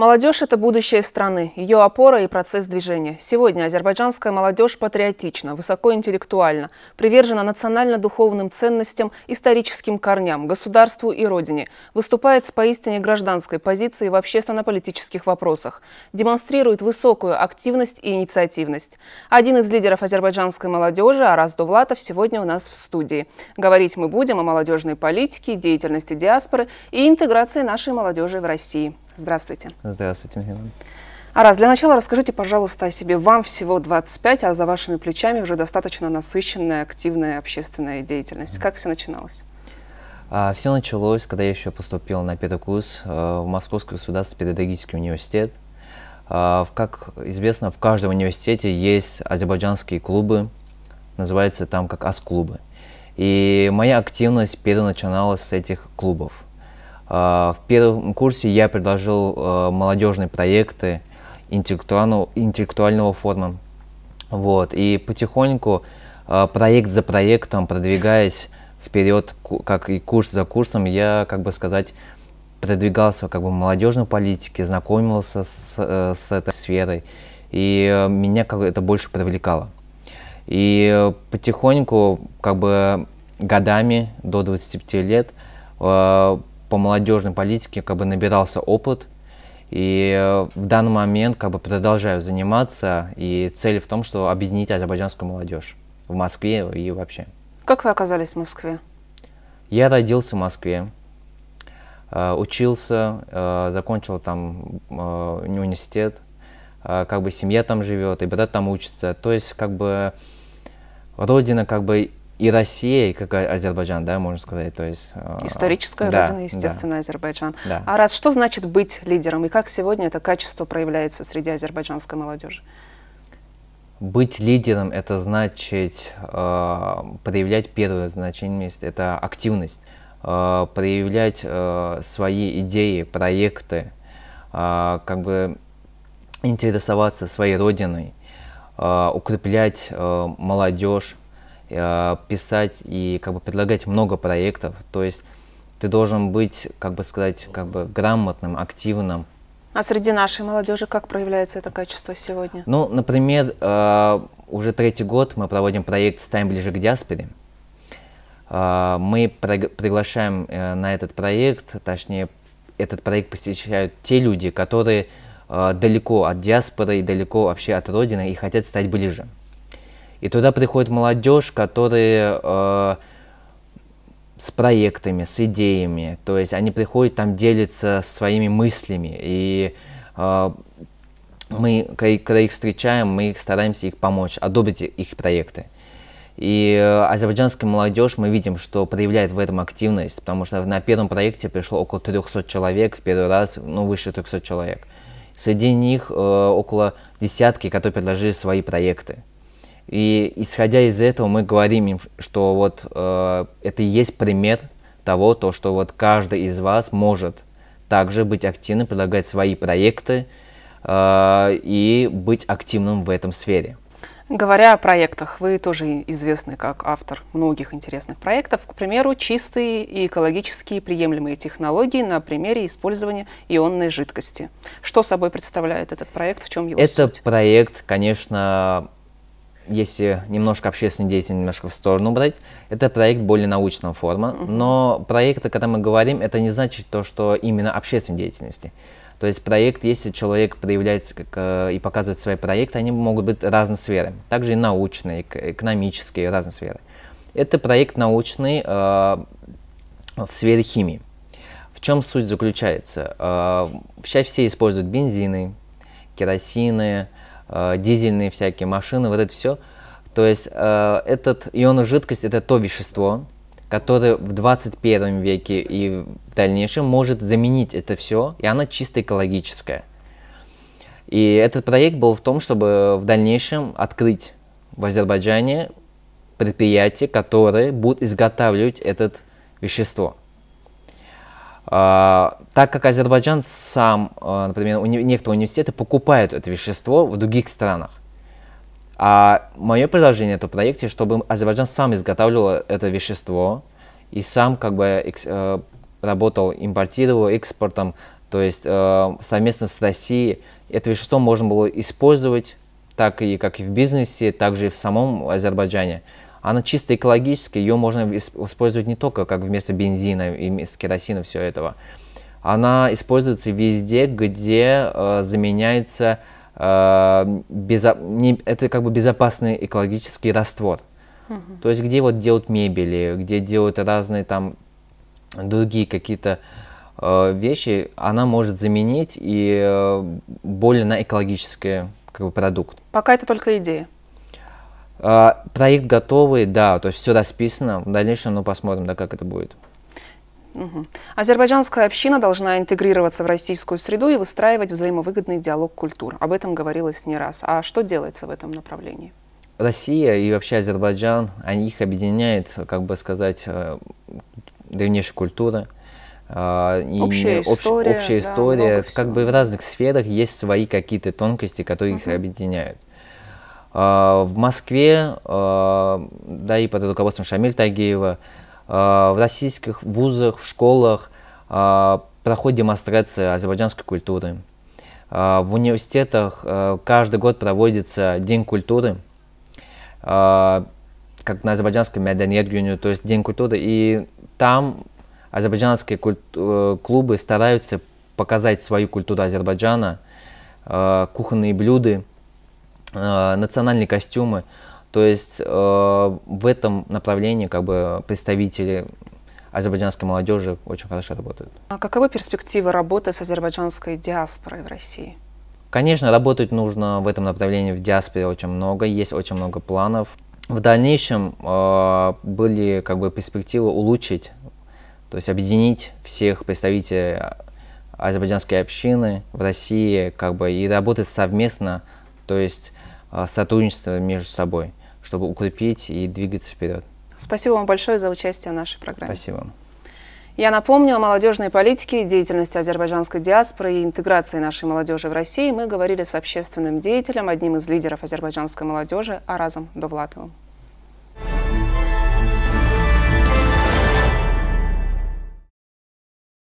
Молодежь – это будущее страны, ее опора и процесс движения. Сегодня азербайджанская молодежь патриотична, высокоинтеллектуальна, привержена национально-духовным ценностям, историческим корням, государству и родине, выступает с поистине гражданской позиции в общественно-политических вопросах, демонстрирует высокую активность и инициативность. Один из лидеров азербайджанской молодежи, Арас Довлатов, сегодня у нас в студии. Говорить мы будем о молодежной политике, деятельности диаспоры и интеграции нашей молодежи в России. Здравствуйте. Здравствуйте, Михаил. А раз для начала расскажите, пожалуйста, о себе. Вам всего 25, а за вашими плечами уже достаточно насыщенная, активная общественная деятельность. Как все начиналось? А, все началось, когда я еще поступил на первый курс а, в Московский государственный педагогический университет. А, как известно, в каждом университете есть азербайджанские клубы, называются там как АС-клубы. И моя активность первоначалась с этих клубов. А, в первом курсе я предложил э, молодежные проекты интеллектуального, интеллектуального форма. Вот. И потихоньку э, проект за проектом, продвигаясь вперед, как и курс за курсом, я, как бы сказать, продвигался как бы в молодежной политике, знакомился с, э, с этой сферой, и меня как бы это больше привлекало. И потихоньку, как бы годами до 25 лет, по молодежной политике как бы набирался опыт, и э, в данный момент как бы продолжаю заниматься, и цель в том, что объединить азербайджанскую молодежь в Москве и вообще. Как вы оказались в Москве? Я родился в Москве, э, учился, э, закончил там университет, как бы семья там живет, и брат там учится. То есть как бы родина как бы и Россия, и как Азербайджан, да, можно сказать. То есть, э, Историческая да, родина, естественно, да. Азербайджан. Да. А раз что значит быть лидером, и как сегодня это качество проявляется среди азербайджанской молодежи? Быть лидером – это значит э, проявлять первое значение, это активность, э, проявлять э, свои идеи, проекты, э, как бы интересоваться своей родиной, э, укреплять э, молодежь, Э, писать и как бы предлагать много проектов. То есть ты должен быть, как бы сказать, как бы грамотным, активным. А среди нашей молодежи как проявляется это качество сегодня? Ну, например, э, уже третий год мы проводим проект «Стань ближе к диаспоре». Э, мы приглашаем на этот проект, точнее, этот проект посещают те люди, которые далеко от диаспоры и далеко вообще от родины и хотят стать ближе. И туда приходит молодежь, которая э, с проектами, с идеями. То есть они приходят там делиться своими мыслями. И э, мы, когда их встречаем, мы стараемся их помочь, одобрить их проекты. И э, азербайджанская молодежь, мы видим, что проявляет в этом активность, потому что на первом проекте пришло около 300 человек, в первый раз, ну, выше 300 человек. Среди них э, около десятки, которые предложили свои проекты. И исходя из этого мы говорим им, что вот э, это и есть пример того, то, что вот каждый из вас может также быть активным, предлагать свои проекты э, и быть активным в этом сфере. Говоря о проектах, вы тоже известны как автор многих интересных проектов. К примеру, чистые и экологические приемлемые технологии на примере использования ионной жидкости. Что собой представляет этот проект, в чем его Это суть? проект, конечно, если немножко общественной деятельности немножко в сторону брать, это проект более научного форма. Uh -huh. Но проекты, когда мы говорим, это не значит то, что именно общественной деятельности. То есть проект, если человек проявляет как, э, и показывает свои проекты, они могут быть разной сферы. Также и научные, и экономические, и разные сферы. Это проект научный э, в сфере химии. В чем суть заключается? Э, сейчас все используют бензины, керосины, Э, дизельные всякие машины, вот это все. То есть э, этот ион жидкость это то вещество, которое в 21 веке и в дальнейшем может заменить это все, и она чисто экологическая И этот проект был в том, чтобы в дальнейшем открыть в Азербайджане предприятия, которые будут изготавливать это вещество. А, так как Азербайджан сам, а, например, уни некоторые университеты покупают это вещество в других странах. А мое предложение в этом проекте, чтобы Азербайджан сам изготавливал это вещество и сам как бы э, работал, импортировал экспортом, то есть э, совместно с Россией это вещество можно было использовать так и как и в бизнесе, так же и в самом Азербайджане она чисто экологическая, ее можно использовать не только как вместо бензина и вместо керосина, все этого. Она используется везде, где э, заменяется э, безо... не... это как бы безопасный экологический раствор. Mm-hmm. То есть где вот делают мебели, где делают разные там другие какие-то э, вещи, она может заменить и э, более на экологический как бы, продукт. Пока это только идея. А, проект готовый, да, то есть все расписано. В дальнейшем, ну, посмотрим, да, как это будет. Угу. Азербайджанская община должна интегрироваться в российскую среду и выстраивать взаимовыгодный диалог культур. Об этом говорилось не раз. А что делается в этом направлении? Россия и вообще Азербайджан, они их объединяет, как бы сказать, э, древнейшая культура. И общая история, общ, общая история да, как бы в разных сферах есть свои какие-то тонкости, которые угу. их объединяют. А, в Москве, а, да и под руководством Шамиль Тагиева, а, в российских вузах, в школах проходит демонстрация азербайджанской культуры. В университетах каждый год проводится День культуры, как на азербайджанском Мяданет Гюню, то есть День культуры, и там азербайджанские э, клубы стараются показать свою культуру Азербайджана, кухонные блюда – Э, национальные костюмы. То есть э, в этом направлении как бы представители азербайджанской молодежи очень хорошо работают. А каковы перспективы работы с азербайджанской диаспорой в России? Конечно, работать нужно в этом направлении в диаспоре очень много, есть очень много планов. В дальнейшем э, были как бы перспективы улучшить, то есть объединить всех представителей азербайджанской общины в России, как бы и работать совместно, то есть а, сотрудничество между собой, чтобы укрепить и двигаться вперед. Спасибо вам большое за участие в нашей программе. Спасибо. Я напомню, о молодежной политике, деятельности азербайджанской диаспоры и интеграции нашей молодежи в России мы говорили с общественным деятелем, одним из лидеров азербайджанской молодежи Аразом Довлатовым.